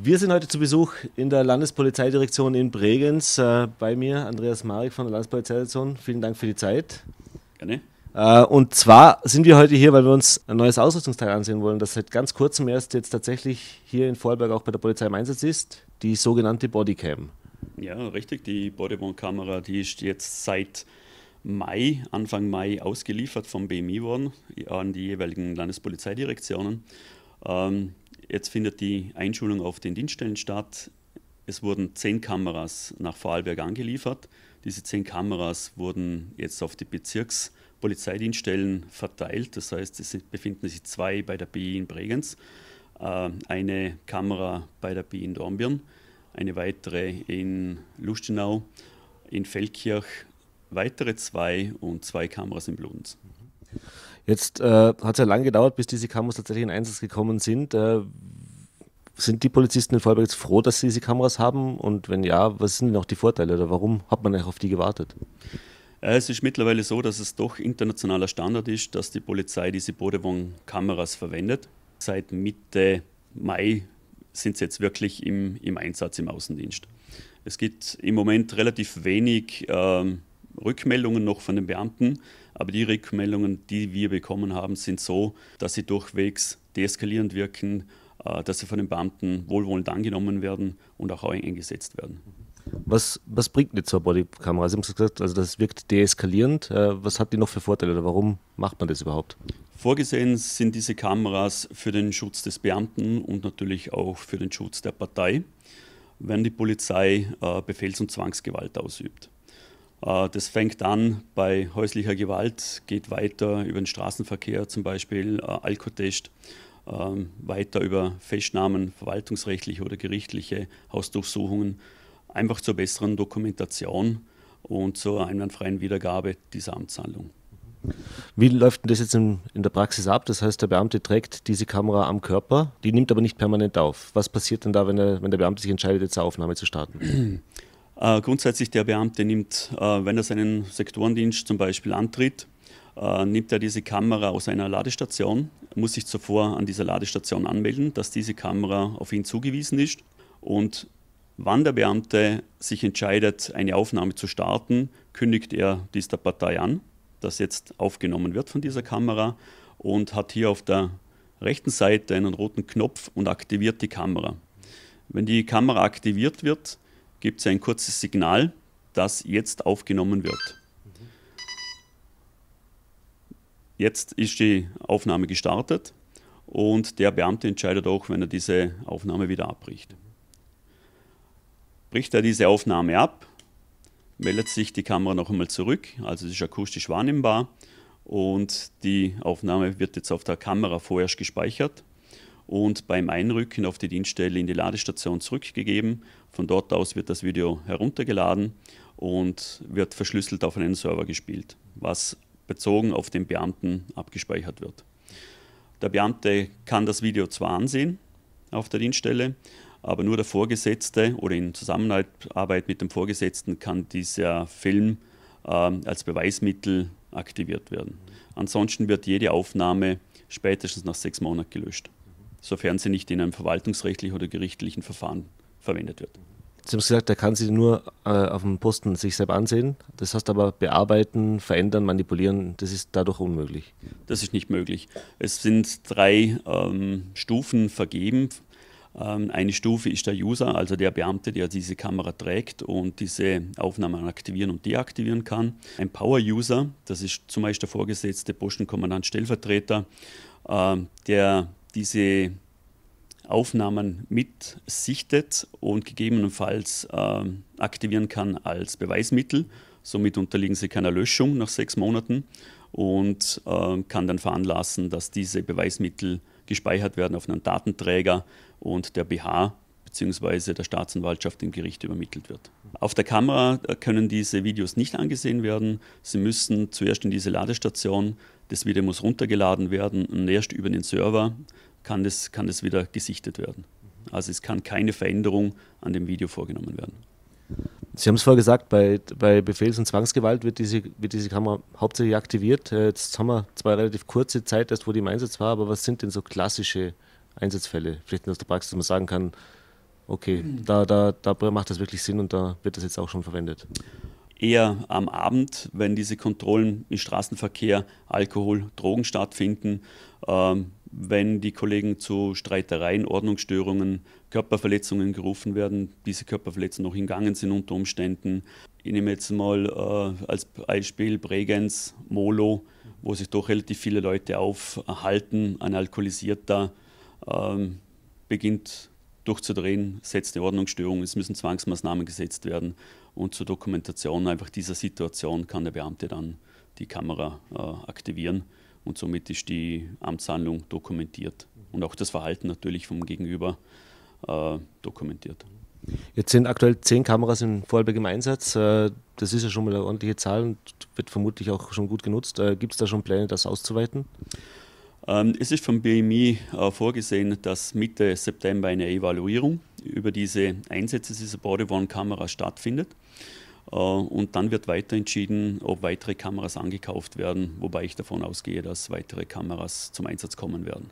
Wir sind heute zu Besuch in der Landespolizeidirektion in Bregenz. Äh, bei mir Andreas Marek von der Landespolizeidirektion. Vielen Dank für die Zeit. Gerne. Äh, und zwar sind wir heute hier, weil wir uns ein neues Ausrüstungsteil ansehen wollen, das seit ganz kurzem erst jetzt tatsächlich hier in Vorarlberg auch bei der Polizei im Einsatz ist, die sogenannte Bodycam. Ja, richtig. Die Bodyborn-Kamera, die ist jetzt seit Mai, Anfang Mai ausgeliefert vom BMI worden an die jeweiligen Landespolizeidirektionen. Ähm, Jetzt findet die Einschulung auf den Dienststellen statt. Es wurden zehn Kameras nach Vorarlberg angeliefert. Diese zehn Kameras wurden jetzt auf die Bezirkspolizeidienststellen verteilt. Das heißt, es befinden sich zwei bei der BI in Bregenz, äh, eine Kamera bei der BI in Dornbirn, eine weitere in Lustenau, in Feldkirch, weitere zwei und zwei Kameras in Bludenz. Mhm. Jetzt äh, hat es ja lange gedauert, bis diese Kameras tatsächlich in Einsatz gekommen sind. Äh, sind die Polizisten in Vorarlberg jetzt froh, dass sie diese Kameras haben? Und wenn ja, was sind denn auch die Vorteile oder warum hat man auf die gewartet? Äh, es ist mittlerweile so, dass es doch internationaler Standard ist, dass die Polizei diese Bodewong-Kameras verwendet. Seit Mitte Mai sind sie jetzt wirklich im, im Einsatz im Außendienst. Es gibt im Moment relativ wenig ähm, Rückmeldungen noch von den Beamten, aber die Rückmeldungen, die wir bekommen haben, sind so, dass sie durchwegs deeskalierend wirken, äh, dass sie von den Beamten wohlwollend angenommen werden und auch eingesetzt werden. Was, was bringt eine zur Bodykamera? Also sie haben es gesagt, also das wirkt deeskalierend. Äh, was hat die noch für Vorteile oder warum macht man das überhaupt? Vorgesehen sind diese Kameras für den Schutz des Beamten und natürlich auch für den Schutz der Partei, wenn die Polizei äh, Befehls- und Zwangsgewalt ausübt. Äh, das fängt an bei häuslicher Gewalt, geht weiter über den Straßenverkehr, zum Beispiel äh, Alkotest, ähm, weiter über Festnahmen, verwaltungsrechtliche oder gerichtliche Hausdurchsuchungen, einfach zur besseren Dokumentation und zur einwandfreien Wiedergabe dieser Amtshandlung. Wie läuft denn das jetzt in, der Praxis ab? Das heißt, der Beamte trägt diese Kamera am Körper, die nimmt aber nicht permanent auf. Was passiert denn da, wenn, er, wenn der Beamte sich entscheidet, jetzt eine Aufnahme zu starten? Äh, grundsätzlich der Beamte nimmt, äh, wenn er seinen Sektorendienst zum Beispiel antritt, äh, nimmt er diese Kamera aus einer Ladestation, muss sich zuvor an dieser Ladestation anmelden, dass diese Kamera auf ihn zugewiesen ist. Und wann der Beamte sich entscheidet, eine Aufnahme zu starten, kündigt er dies der Partei an, dass jetzt aufgenommen wird von dieser Kamera und hat hier auf der rechten Seite einen roten Knopf und aktiviert die Kamera. Wenn die Kamera aktiviert wird, gibt es ein kurzes Signal, das jetzt aufgenommen wird. Jetzt ist die Aufnahme gestartet und der Beamte entscheidet auch, wenn er diese Aufnahme wieder abbricht. Bricht er diese Aufnahme ab, meldet sich die Kamera noch einmal zurück, also es ist akustisch wahrnehmbar und die Aufnahme wird jetzt auf der Kamera vorerst gespeichert und beim Einrücken auf die Dienststelle in die Ladestation zurückgegeben von dort aus wird das Video heruntergeladen und wird verschlüsselt auf einen Server gespielt, was bezogen auf den Beamten abgespeichert wird. Der Beamte kann das Video zwar ansehen auf der Dienststelle, aber nur der Vorgesetzte oder in Zusammenarbeit mit dem Vorgesetzten kann dieser Film äh, als Beweismittel aktiviert werden. Ansonsten wird jede Aufnahme spätestens nach sechs Monaten gelöscht, sofern sie nicht in einem verwaltungsrechtlichen oder gerichtlichen Verfahren verwendet wird. Sie haben gesagt, er kann sie nur äh, auf dem Posten sich selbst ansehen. Das heißt aber, bearbeiten, verändern, manipulieren, das ist dadurch unmöglich. Das ist nicht möglich. Es sind drei ähm, Stufen vergeben. Ähm, eine Stufe ist der User, also der Beamte, der diese Kamera trägt und diese Aufnahmen aktivieren und deaktivieren kann. Ein Power-User, das ist zum Beispiel der vorgesetzte Postenkommandant Stellvertreter, äh, der diese Aufnahmen mitsichtet und gegebenenfalls äh, aktivieren kann als Beweismittel. Somit unterliegen sie keiner Löschung nach sechs Monaten und äh, kann dann veranlassen, dass diese Beweismittel gespeichert werden auf einem Datenträger und der BH bzw. der Staatsanwaltschaft im Gericht übermittelt wird. Auf der Kamera äh, können diese Videos nicht angesehen werden. Sie müssen zuerst in diese Ladestation, das Video muss runtergeladen werden und erst über den Server kann das, kann das wieder gesichtet werden. Also es kann keine Veränderung an dem Video vorgenommen werden. Sie haben es vorher gesagt, bei, bei Befehls- und Zwangsgewalt wird diese, wird diese Kamera hauptsächlich aktiviert. Äh, jetzt haben wir zwar relativ kurze Zeit erst, wo die im Einsatz war, aber was sind denn so klassische Einsatzfälle? Vielleicht aus der Praxis, dass man sagen kann, okay, da, da, da macht das wirklich Sinn und da wird das jetzt auch schon verwendet. Eher am Abend, wenn diese Kontrollen im Straßenverkehr, Alkohol, Drogen stattfinden, ähm, wenn die Kollegen zu Streitereien, Ordnungsstörungen, Körperverletzungen gerufen werden, diese Körperverletzungen noch hingangen sind unter Umständen. Ich nehme jetzt mal äh, als Beispiel Bregenz, Molo, wo sich doch relativ viele Leute aufhalten, ein Alkoholisierter ähm, beginnt durchzudrehen, setzt eine Ordnungsstörung, es müssen Zwangsmaßnahmen gesetzt werden und zur Dokumentation einfach dieser Situation kann der Beamte dann die Kamera äh, aktivieren und somit ist die Amtshandlung dokumentiert und auch das Verhalten natürlich vom Gegenüber äh, dokumentiert. Jetzt sind aktuell zehn Kameras in Vorarlberg im Einsatz. Äh, das ist ja schon mal eine ordentliche Zahl und wird vermutlich auch schon gut genutzt. Äh, Gibt es da schon Pläne, das auszuweiten? Ähm, es ist vom BMI äh, vorgesehen, dass Mitte September eine Evaluierung über diese Einsätze dieser Body-Worn-Kamera stattfindet. Äh, und dann wird weiter entschieden, ob weitere Kameras angekauft werden, wobei ich davon ausgehe, dass weitere Kameras zum Einsatz kommen werden.